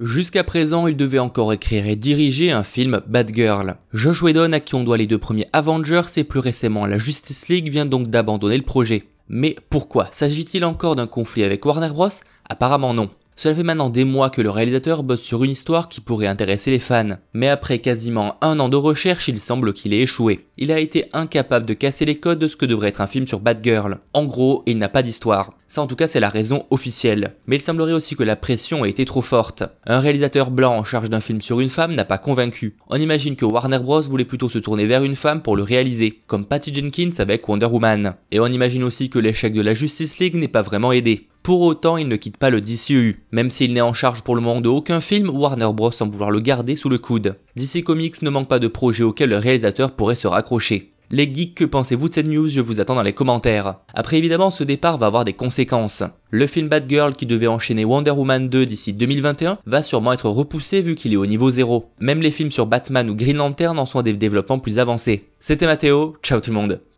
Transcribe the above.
Jusqu'à présent, il devait encore écrire et diriger un film Bad Girl. Josh Whedon, à qui on doit les deux premiers Avengers et plus récemment la Justice League, vient donc d'abandonner le projet. Mais pourquoi S'agit-il encore d'un conflit avec Warner Bros Apparemment non. Cela fait maintenant des mois que le réalisateur bosse sur une histoire qui pourrait intéresser les fans, mais après quasiment un an de recherche, il semble qu'il ait échoué. Il a été incapable de casser les codes de ce que devrait être un film sur Batgirl. En gros, il n'a pas d'histoire. Ça en tout cas, c'est la raison officielle. Mais il semblerait aussi que la pression ait été trop forte. Un réalisateur blanc en charge d'un film sur une femme n'a pas convaincu. On imagine que Warner Bros voulait plutôt se tourner vers une femme pour le réaliser, comme Patty Jenkins avec Wonder Woman. Et on imagine aussi que l'échec de la Justice League n'est pas vraiment aidé. Pour autant, il ne quitte pas le DCU, e même s'il n'est en charge pour le moment de aucun film, Warner Bros sans vouloir le garder sous le coude. DC Comics ne manque pas de projets auxquels le réalisateur pourrait se raccrocher. Les geeks, que pensez-vous de cette news Je vous attends dans les commentaires. Après évidemment, ce départ va avoir des conséquences. Le film Batgirl qui devait enchaîner Wonder Woman 2 d'ici 2021 va sûrement être repoussé vu qu'il est au niveau 0. Même les films sur Batman ou Green Lantern en sont à des développements plus avancés. C'était Mathéo, ciao tout le monde